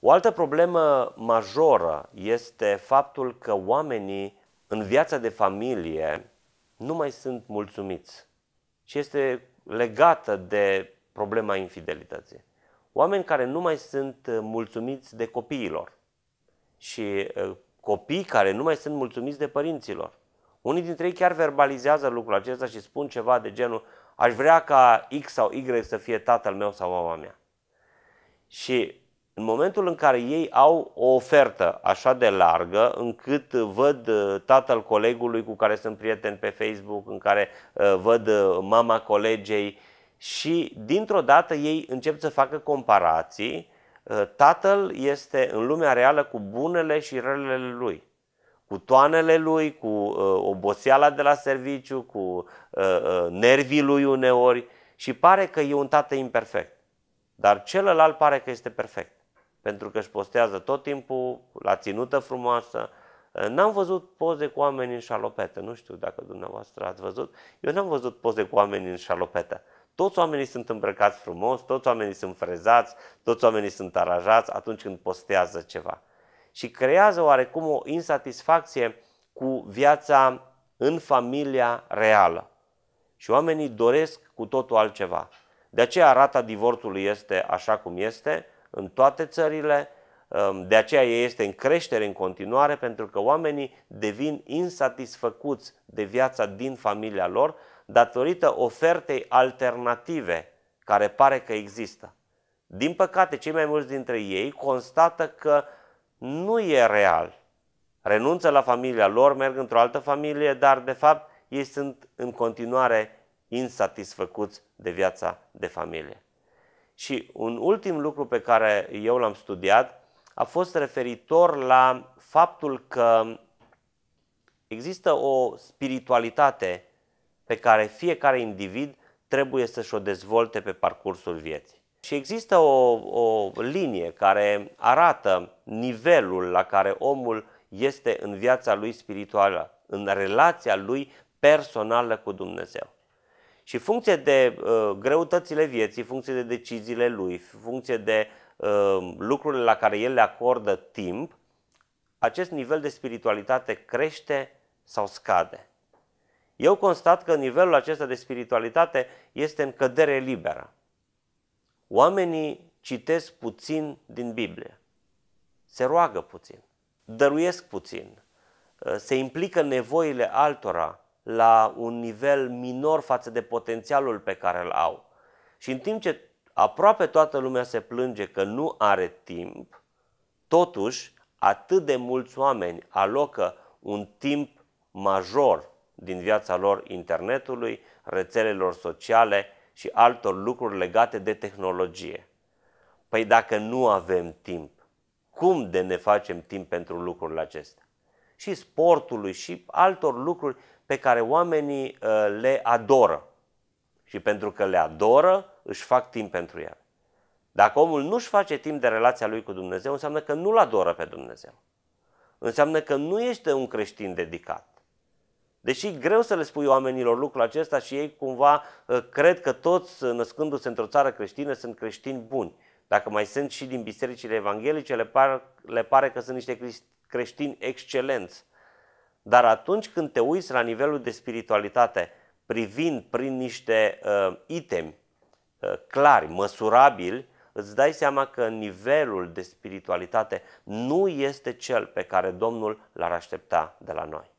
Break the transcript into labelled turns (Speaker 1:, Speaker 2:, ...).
Speaker 1: O altă problemă majoră este faptul că oamenii în viața de familie nu mai sunt mulțumiți și este legată de problema infidelității. Oameni care nu mai sunt uh, mulțumiți de copiilor și uh, copii care nu mai sunt mulțumiți de părinților. Unii dintre ei chiar verbalizează lucrul acesta și spun ceva de genul aș vrea ca X sau Y să fie tatăl meu sau mama mea. Și în momentul în care ei au o ofertă așa de largă, încât văd uh, tatăl colegului cu care sunt prieten pe Facebook, în care uh, văd uh, mama colegei și dintr-o dată ei încep să facă comparații, tatăl este în lumea reală cu bunele și relele lui cu toanele lui, cu uh, oboseala de la serviciu, cu uh, uh, nervii lui uneori și pare că e un tată imperfect. Dar celălalt pare că este perfect pentru că își postează tot timpul la ținută frumoasă. Eh, n-am văzut poze cu oameni în șalopetă, nu știu dacă dumneavoastră ați văzut. Eu n-am văzut poze cu oameni în șalopetă. Toți oamenii sunt îmbrăcați frumos, toți oamenii sunt frezați, toți oamenii sunt arajați atunci când postează ceva. Și creează oarecum o insatisfacție cu viața în familia reală. Și oamenii doresc cu totul altceva. De aceea rata divorțului este așa cum este, în toate țările, de aceea ei este în creștere în continuare pentru că oamenii devin insatisfăcuți de viața din familia lor datorită ofertei alternative care pare că există. Din păcate, cei mai mulți dintre ei constată că nu e real. Renunță la familia lor, merg într-o altă familie, dar de fapt ei sunt în continuare insatisfăcuți de viața de familie. Și un ultim lucru pe care eu l-am studiat a fost referitor la faptul că există o spiritualitate pe care fiecare individ trebuie să și-o dezvolte pe parcursul vieții. Și există o, o linie care arată nivelul la care omul este în viața lui spirituală, în relația lui personală cu Dumnezeu. Și funcție de uh, greutățile vieții, funcție de deciziile lui, funcție de uh, lucrurile la care el le acordă timp, acest nivel de spiritualitate crește sau scade. Eu constat că nivelul acesta de spiritualitate este în cădere liberă. Oamenii citesc puțin din Biblie, se roagă puțin, dăruiesc puțin, uh, se implică nevoile altora la un nivel minor față de potențialul pe care îl au. Și în timp ce aproape toată lumea se plânge că nu are timp, totuși atât de mulți oameni alocă un timp major din viața lor internetului, rețelelor sociale și altor lucruri legate de tehnologie. Păi dacă nu avem timp, cum de ne facem timp pentru lucrurile acestea? și sportului și altor lucruri pe care oamenii uh, le adoră. Și pentru că le adoră, își fac timp pentru ele. Dacă omul nu-și face timp de relația lui cu Dumnezeu, înseamnă că nu-L adoră pe Dumnezeu. Înseamnă că nu este un creștin dedicat. Deși e greu să le spui oamenilor lucrul acesta și ei cumva uh, cred că toți, uh, născându-se într-o țară creștină, sunt creștini buni. Dacă mai sunt și din bisericile evanghelice, le, par, le pare că sunt niște creștini excelenți. Dar atunci când te uiți la nivelul de spiritualitate, privind prin niște uh, itemi uh, clari, măsurabili, îți dai seama că nivelul de spiritualitate nu este cel pe care Domnul l-ar aștepta de la noi.